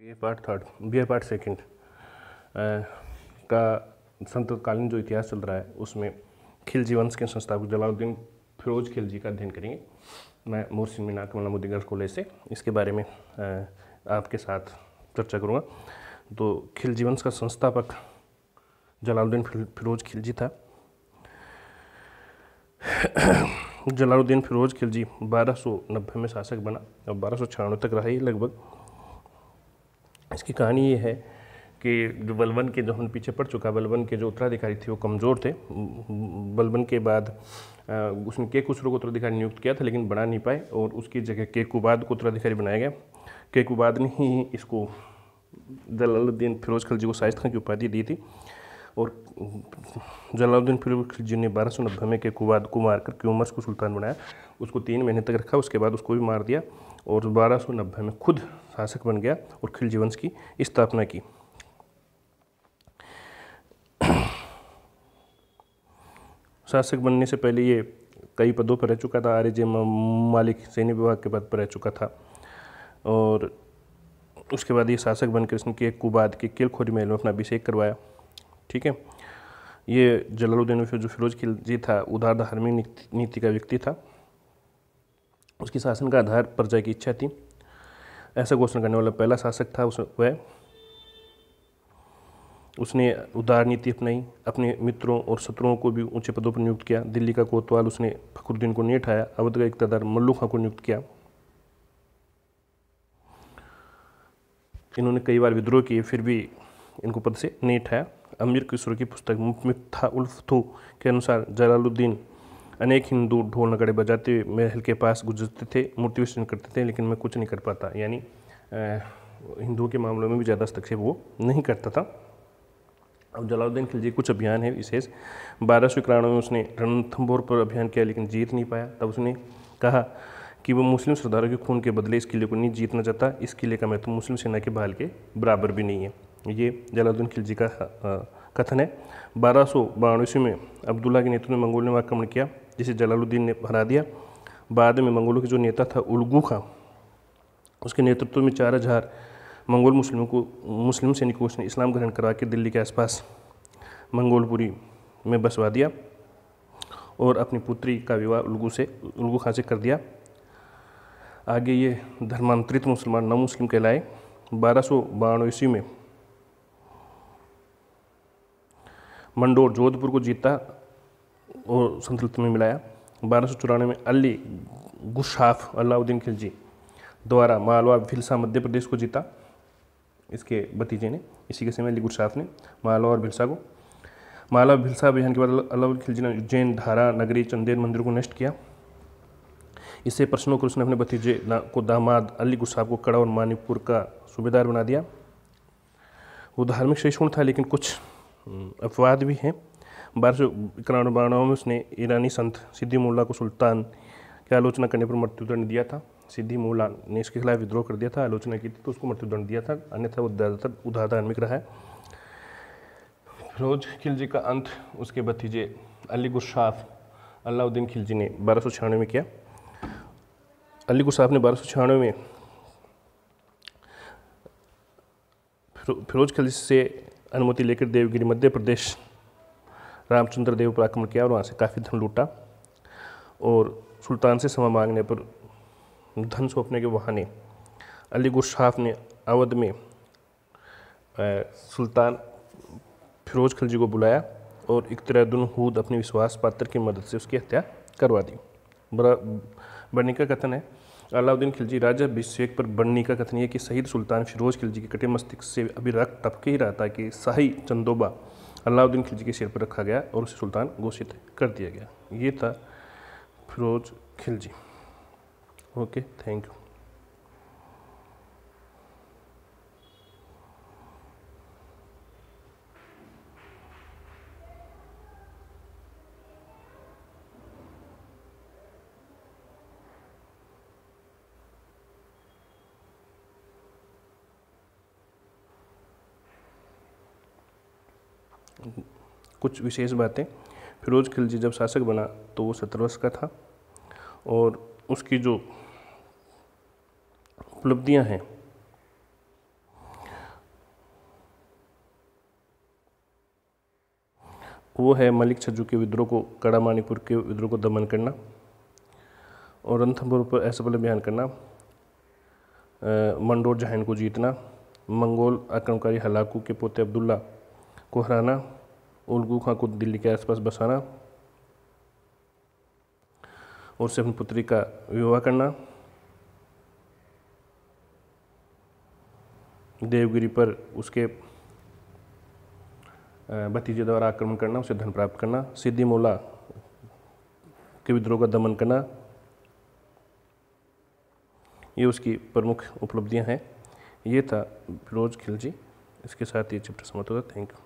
B A part third B A part second का संतकालीन जो इतिहास चल रहा है उसमें खिलजी वंश के संस्थापक जलालुद्दीन फिरोज खिलजी का अध्ययन करेंगे मैं मोहसिन मीना कमला गर्ल्स कॉलेज से इसके बारे में आपके साथ चर्चा करूँगा तो खिलजी वंश का संस्थापक जलालुद्दीन फिरोज खिलजी था जलालुद्दीन फिरोज खिलजी 1290 में शासक बना और बारह तक रहा ये लगभग इसकी कहानी ये है कि जो बलवन के जो हम पीछे पड़ चुका बलवन के जो उत्तराधिकारी थे वो कमज़ोर थे बलबन के बाद उसने के कुछ को उत्तराधिकारी नियुक्त किया था लेकिन बना नहीं पाए और उसकी जगह के कुबाद को उत्तराधिकारी बनाया गया के कुबाद ने ही इसको जलालुद्दीन फिरोज खलजी को शाइस्त खान की उपाधि दी थी और जलाउद्दीन फिर जी ने बारह सौ नब्बे में के कुवाद को मारकर क्यूमर्स को सुल्तान बनाया उसको तीन महीने तक रखा उसके बाद उसको भी मार दिया और बारह सौ नब्बे में खुद शासक बन गया और खिलजी वंश की स्थापना की शासक बनने से पहले ये कई पदों पर रह चुका था आर्य जे मालिक सैन्य विभाग के पद पर रह चुका था और उसके बाद ये शासक बनकर इसने के कुबाद के किलखोरी महल में अपना अभिषेक करवाया ठीक है ये जलालुद्दीन जो फिरोज खिलजी था उदार धार्मिक नीति, का व्यक्ति था उसकी शासन का आधार प्रजा की इच्छा थी ऐसा घोषणा करने वाला पहला शासक था उस वह उसने उदार नीति अपनाई अपने मित्रों और शत्रुओं को भी ऊंचे पदों पर नियुक्त किया दिल्ली का कोतवाल उसने फखरुद्दीन को नहीं उठाया अवध का इकतदार मल्लू खां को नियुक्त किया इन्होंने कई बार विद्रोह किए फिर भी इनको पद से नहीं उठाया अमीर किशोर की पुस्तक मिफ्था थू के अनुसार जलालुद्दीन अनेक हिंदू ढोल नगड़े बजाते हुए महल के पास गुजरते थे मूर्ति विसर्जन करते थे लेकिन मैं कुछ नहीं कर पाता यानी हिंदुओं के मामलों में भी ज़्यादा हस्तक्षेप वो नहीं करता था अब जलालुद्दीन खिलजी कुछ अभियान है विशेष बारह सौ इक्यानवे में उसने रणथम्भोर पर अभियान किया लेकिन जीत नहीं पाया तब उसने कहा कि वो मुस्लिम सरदारों के खून के बदले इस किले को नहीं जीतना चाहता इस किले का महत्व तो मुस्लिम सेना के बहाल के बराबर भी नहीं है ये जलालुद्दीन खिलजी का कथन है बारह सौ बानवे में अब्दुल्ला के नेतृत्व में मंगोल ने आक्रमण किया जिसे जलालुद्दीन ने हरा दिया बाद में मंगोलों के जो नेता था उलगू खां उसके नेतृत्व में चार हजार मंगोल मुस्लिमों को मुस्लिम सैनिकों ने इस्लाम ग्रहण करवा के दिल्ली के आसपास मंगोलपुरी में बसवा दिया और अपनी पुत्री का विवाह उलगू से उलगू खां से कर दिया आगे ये धर्मांतरित मुसलमान नव मुस्लिम कहलाए बारह सौ ईस्वी में मंडोर जोधपुर को जीता और संतुलित में मिलाया बारह सौ चौरानवे में अली गुशाफ अलाउद्दीन खिलजी द्वारा मालवा भिलसा मध्य प्रदेश को जीता इसके भतीजे ने इसी के समय अली गुशाफ ने मालवा और भिलसा को मालवा भिलसा अभियान के बाद अलाउद्दीन खिलजी ने उज्जैन धारा नगरी चंदेर मंदिर को नष्ट किया इससे प्रश्नों को उसने अपने भतीजे को दामाद अली गुशाफ को कड़ा और मानिकपुर का सूबेदार बना दिया वो धार्मिक शैक्षण था लेकिन कुछ अफवाद भी हैं बारह सौ इक्यानवे बानवे में उसने ईरानी संत सिद्धि मुल्ला को सुल्तान की आलोचना करने पर मृत्युदंड दिया था सिद्धि मुल्ला ने इसके खिलाफ विद्रोह कर दिया था आलोचना की थी तो उसको मृत्युदंड दिया था अन्यथा वो ज़्यादातर उदार धार्मिक रहा है फिरोज खिलजी का अंत उसके भतीजे अली गुशाफ अलाउद्दीन खिलजी ने बारह सौ छियानवे में किया अली गुशाफ ने बारह सौ छियानवे में फिरोज खिलजी से अनुमति लेकर देवगिरी मध्य प्रदेश रामचंद्र देव पर आक्रमण किया और वहाँ से काफ़ी धन लूटा और सुल्तान से समा मांगने पर धन सौंपने के बहाने अलीगुर शाह ने अवध में सुल्तान फिरोज खिलजी को बुलाया और इकतरादुल हूद अपने विश्वास पात्र की मदद से उसकी हत्या करवा दी बड़ा का कथन है अलाउद्दीन खिलजी राजा अभिषेक पर बननी का कथन यह कि शहीद सुल्तान फिरोज खिलजी के कटे मस्तिष्क से अभी रक्त टपके ही रहा था कि शाही चंदोबा अलाउद्दीन खिलजी के सिर पर रखा गया और उसे सुल्तान घोषित कर दिया गया ये था Firoz Khilji okay thank you कुछ विशेष बातें फिरोज़ खिलजी जब शासक बना तो वो सत्रह वर्ष का था और उसकी जो उपलब्धियां हैं वो है मलिक छज्जू के विद्रोह को कड़ा मानीपुर के विद्रोह को दमन करना और रंथमपुर पर असफल अभियान करना मंडोर जहैन को जीतना मंगोल आक्रमणकारी हलाकू के पोते अब्दुल्ला को हराना उलगू खां को दिल्ली के आसपास बसाना और से अपनी पुत्री का विवाह करना देवगिरी पर उसके भतीजे द्वारा आक्रमण करना उसे धन प्राप्त करना सिद्धि मोला के विद्रोह का दमन करना ये उसकी प्रमुख उपलब्धियां हैं ये था फिरोज खिलजी इसके साथ ये चैप्टर समाप्त होता थैंक यू